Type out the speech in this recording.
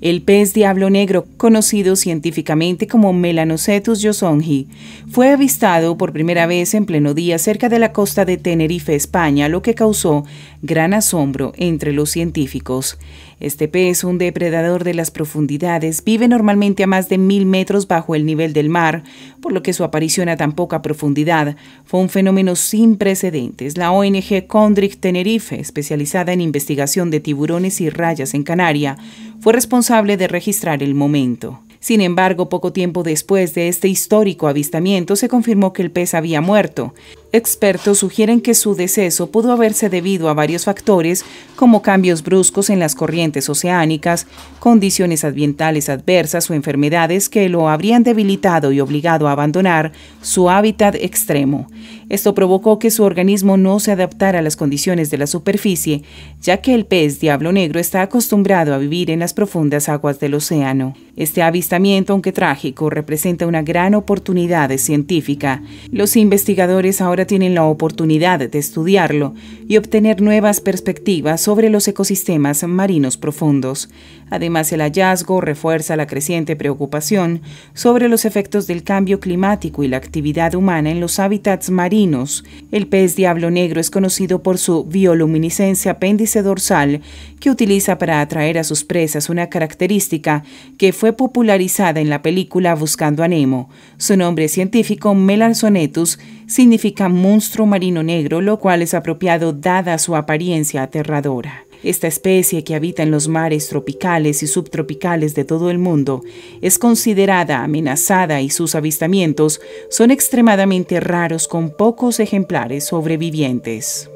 El pez diablo negro, conocido científicamente como Melanocetus yosongi, fue avistado por primera vez en pleno día cerca de la costa de Tenerife, España, lo que causó gran asombro entre los científicos. Este pez, un depredador de las profundidades, vive normalmente a más de mil metros bajo el nivel del mar, por lo que su aparición a tan poca profundidad fue un fenómeno sin precedentes. La ONG Condric Tenerife, especializada en investigación de tiburones y rayas en Canarias, fue responsable de registrar el momento. Sin embargo, poco tiempo después de este histórico avistamiento se confirmó que el pez había muerto, Expertos sugieren que su deceso pudo haberse debido a varios factores, como cambios bruscos en las corrientes oceánicas, condiciones ambientales adversas o enfermedades que lo habrían debilitado y obligado a abandonar su hábitat extremo. Esto provocó que su organismo no se adaptara a las condiciones de la superficie, ya que el pez diablo negro está acostumbrado a vivir en las profundas aguas del océano. Este avistamiento, aunque trágico, representa una gran oportunidad científica. Los investigadores ahora tienen la oportunidad de estudiarlo y obtener nuevas perspectivas sobre los ecosistemas marinos profundos. Además, el hallazgo refuerza la creciente preocupación sobre los efectos del cambio climático y la actividad humana en los hábitats marinos. El pez diablo negro es conocido por su bioluminiscencia apéndice dorsal que utiliza para atraer a sus presas una característica que fue popularizada en la película Buscando a Nemo. Su nombre científico, Melansonetus, significa monstruo marino negro, lo cual es apropiado dada su apariencia aterradora. Esta especie que habita en los mares tropicales y subtropicales de todo el mundo es considerada amenazada y sus avistamientos son extremadamente raros con pocos ejemplares sobrevivientes.